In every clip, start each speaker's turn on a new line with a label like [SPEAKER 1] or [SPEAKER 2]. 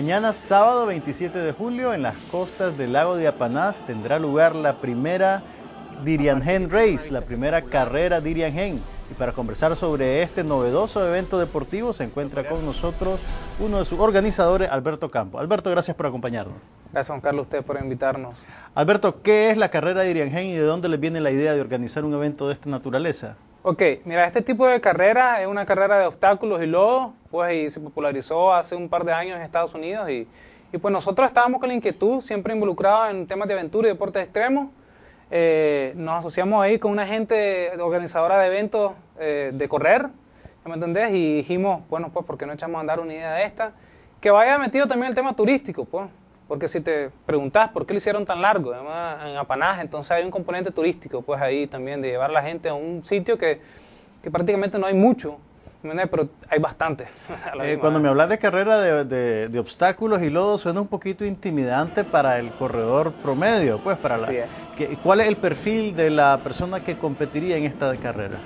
[SPEAKER 1] Mañana sábado 27 de julio en las costas del lago de Apanás tendrá lugar la primera Dirian Hen Race, la primera carrera Dirian Hen. Y para conversar sobre este novedoso evento deportivo se encuentra con nosotros uno de sus organizadores, Alberto Campo. Alberto, gracias por acompañarnos. Gracias, Juan
[SPEAKER 2] Carlos, usted por invitarnos.
[SPEAKER 1] Alberto, ¿qué es la carrera Dirian Hen y de dónde le viene la idea de organizar un evento de esta naturaleza?
[SPEAKER 2] Ok, mira, este tipo de
[SPEAKER 1] carrera es una carrera de obstáculos y lodo,
[SPEAKER 2] pues y se popularizó hace un par de años en Estados Unidos y, pues nosotros estábamos con la inquietud, siempre involucrados en temas de aventura y deportes extremos. Eh, nos asociamos ahí con una gente organizadora de eventos eh, de correr, ¿me entendés? Y dijimos, bueno, pues, ¿por qué no echamos a andar una idea de esta? Que vaya metido también el tema turístico, pues porque si te preguntas por qué lo hicieron tan largo, además en apanaje, entonces hay un componente turístico, pues ahí también, de llevar la gente a un sitio que, que prácticamente no hay mucho, pero hay bastante.
[SPEAKER 1] Eh, cuando me hablas de carrera de, obstáculos y lodo, suena un poquito intimidante para el corredor promedio, pues para la... ¿Cuál es el perfil de la persona que competiría en esta carrera?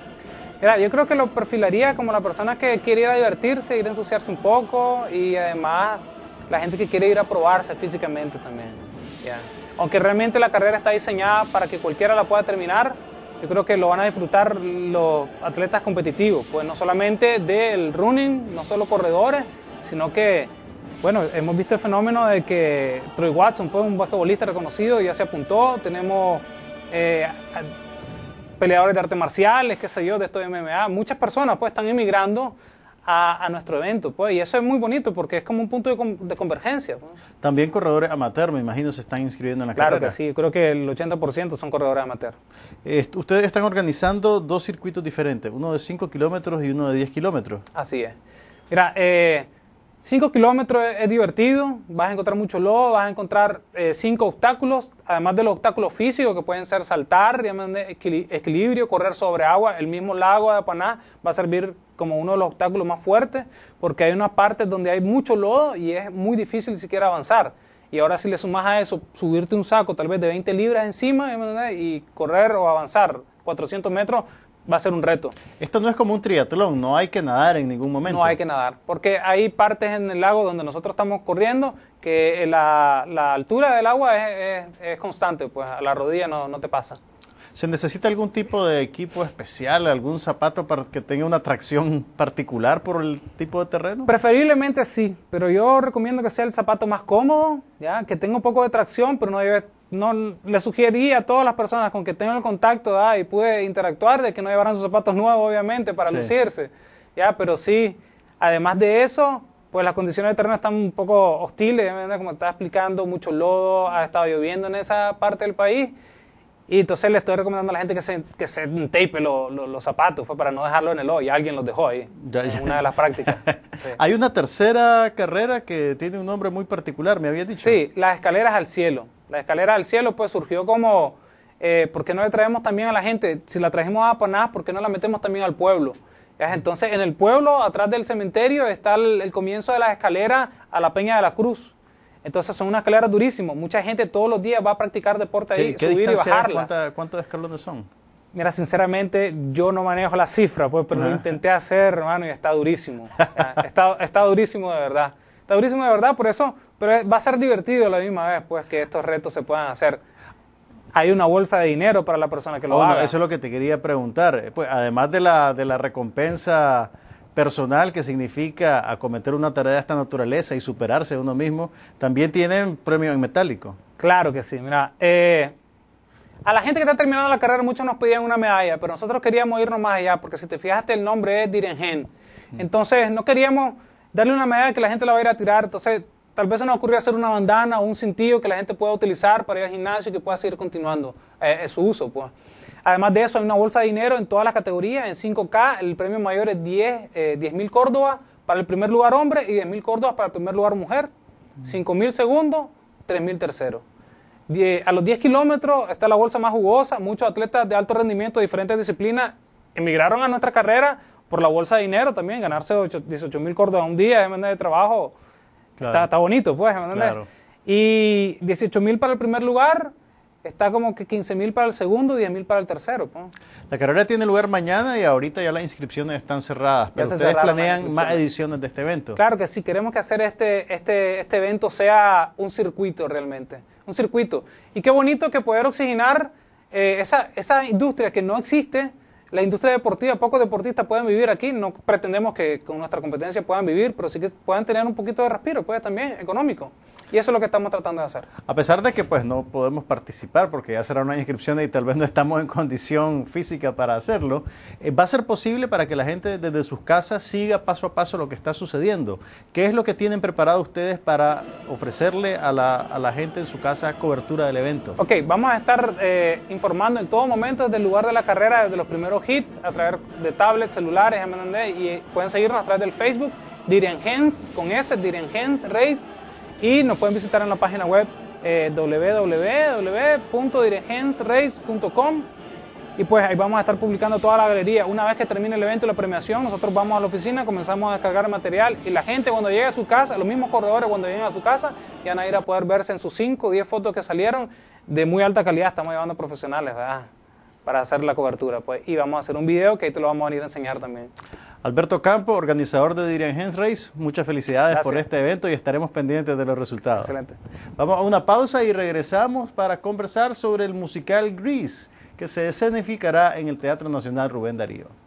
[SPEAKER 1] yo creo que lo perfilaría como la persona que quiere ir a divertirse,
[SPEAKER 2] ir a ensuciarse un poco y además la gente que quiere ir a probarse físicamente también. Aunque realmente la carrera está diseñada para que cualquiera la pueda terminar, yo creo que lo van a disfrutar los atletas competitivos, pues no solamente del running, no solo corredores, sino que, bueno, hemos visto el fenómeno de que Troy Watson, pues un basquetbolista reconocido, ya se apuntó, tenemos eh, peleadores de arte marciales, qué sé yo, de esto de MMA, muchas personas pues están emigrando a, nuestro
[SPEAKER 1] evento, pues, y eso es muy bonito porque es como un punto de, convergencia. Pues. También corredores amateur, me imagino, se están inscribiendo en la claro Claro que sí, creo que el 80% son corredores amateur. ustedes están organizando dos circuitos diferentes, uno de 5 kilómetros y uno de 10 kilómetros.
[SPEAKER 2] Así es. Mira, eh, 5 kilómetros es, divertido, vas a encontrar mucho lodo, vas a encontrar 5 eh, obstáculos, además de los obstáculos físicos que pueden ser saltar, equilibrio, correr sobre agua, el mismo lago de Apaná va a servir como uno de los obstáculos más fuertes porque hay unas partes donde hay mucho lodo y es muy difícil siquiera avanzar. Y ahora si le sumas a eso subirte un saco tal vez de 20 libras encima y correr o avanzar 400
[SPEAKER 1] metros va a ser un reto. Esto no es como un triatlón, no hay que nadar en ningún momento. No hay que nadar, porque hay
[SPEAKER 2] partes en el lago donde nosotros estamos corriendo que eh, la, la altura del agua es, constante, pues a la rodilla no, te pasa.
[SPEAKER 1] ¿Se necesita algún tipo de equipo especial, algún zapato para que tenga una tracción particular por el tipo de terreno? Preferiblemente sí, pero yo recomiendo que sea el zapato más cómodo, ya que tenga un poco de
[SPEAKER 2] tracción, pero no hay no le sugerí a todas las personas con que tengo el contacto ah, y pude interactuar de que no llevaran sus zapatos nuevos, obviamente, para lucirse. Ya, pero sí, además de eso, pues las condiciones de terreno están un poco hostiles, como está explicando, mucho lodo, ha estado lloviendo en esa parte del país y entonces le estoy recomendando a la gente que se, que se tape los zapatos fue pues, para no dejarlo en el hoy. Alguien los dejó ahí. Ya, una de las prácticas.
[SPEAKER 1] Hay una tercera carrera que tiene un nombre muy particular, me había dicho. Sí, las escaleras al
[SPEAKER 2] cielo. Las escaleras al cielo pues surgió como, eh, ¿por qué no le traemos también a la gente? Si la trajimos a Panás, ¿por qué no la metemos también al pueblo? Entonces, en el pueblo, atrás del cementerio, está el, el comienzo de las escaleras a la Peña de la Cruz. Entonces son unas escaleras durísimas. Mucha gente todos los días va a practicar deporte ahí, subir y bajarlas. ¿Cuántos escalones son? Mira, sinceramente, yo no manejo la cifra, pues, pero lo ah. intenté hacer, hermano, y está durísimo. Ah, está, está durísimo de verdad. Está durísimo de verdad, por eso, pero va a ser divertido la misma vez, pues, que estos retos se puedan hacer
[SPEAKER 1] hay una bolsa de dinero
[SPEAKER 2] para la persona que lo bueno, oh, Eso
[SPEAKER 1] es lo que te quería preguntar. Eh, pues, además de la, de la recompensa personal que significa acometer una tarea de esta naturaleza y superarse uno mismo, también tienen premio en metálico. Claro que sí, mira, eh, a la gente que está terminando la carrera muchos nos pedían una medalla,
[SPEAKER 2] pero nosotros queríamos irnos más allá, porque si te fijaste el nombre es Direngen, mm. entonces no queríamos darle una medalla que la gente la va a ir a tirar, entonces tal vez se nos ocurrió hacer una bandana o un cintillo que la gente pueda utilizar para ir al gimnasio y que pueda seguir continuando eh, su uso. pues. Además de eso, hay una bolsa de dinero en todas las categorías. En 5K, el premio mayor es 10 eh, córdobas para el primer lugar hombre y 10 mil córdobas para el primer lugar mujer. 5.000 mm. mil segundos, 3 mil terceros. A los 10 kilómetros está la bolsa más jugosa. Muchos atletas de alto rendimiento de diferentes disciplinas emigraron a nuestra carrera por la bolsa de dinero también. Ganarse 18.000 18 córdobas un día es de trabajo. Está, bonito, pues. Y 18.000 para el primer lugar, está como que $15,000 mil para el segundo, 10 mil para el tercero.
[SPEAKER 1] La carrera tiene lugar mañana y ahorita ya las inscripciones están cerradas, pero ustedes planean más ediciones de este evento.
[SPEAKER 2] Claro que sí, queremos que hacer este, este, este evento sea un circuito realmente, un circuito. Y qué bonito que poder oxigenar eh, esa, esa industria que no existe la industria deportiva, pocos deportistas pueden vivir aquí, no pretendemos que con nuestra competencia puedan vivir,
[SPEAKER 1] pero sí que puedan tener un poquito de respiro, puede también económico. Y eso es lo que estamos tratando de hacer. A pesar de que pues no podemos participar porque ya será una inscripción y tal vez no estamos en condición física para hacerlo, eh, va a ser posible para que la gente desde sus casas siga paso a paso lo que está sucediendo. ¿Qué es lo que tienen preparado ustedes para ofrecerle a la, gente en su casa cobertura del evento? Ok, vamos a estar eh, informando en todo momento desde el lugar de la carrera, desde
[SPEAKER 2] los primeros Hit, a través de tablets, celulares, Y pueden seguirnos a través del Facebook, Gens con S, Diriangens Race, y nos pueden visitar en la página web eh, y pues ahí vamos a estar publicando toda la galería. Una vez que termine el evento y la premiación, nosotros vamos a la oficina, comenzamos a descargar material y la gente cuando llegue a su casa, los mismos corredores cuando lleguen a su casa, ya van a ir a poder verse en sus 5 o 10 fotos que salieron de muy alta calidad, estamos llevando profesionales, ¿verdad? para hacer la cobertura. Pues. Y vamos a hacer un video que ahí te lo vamos a venir a enseñar también.
[SPEAKER 1] Alberto Campo, organizador de Dirian Hens Race, muchas felicidades por este evento y estaremos pendientes de los resultados. Excelente. Vamos a una pausa y regresamos para conversar sobre el musical Grease, que se escenificará en el Teatro Nacional Rubén Darío.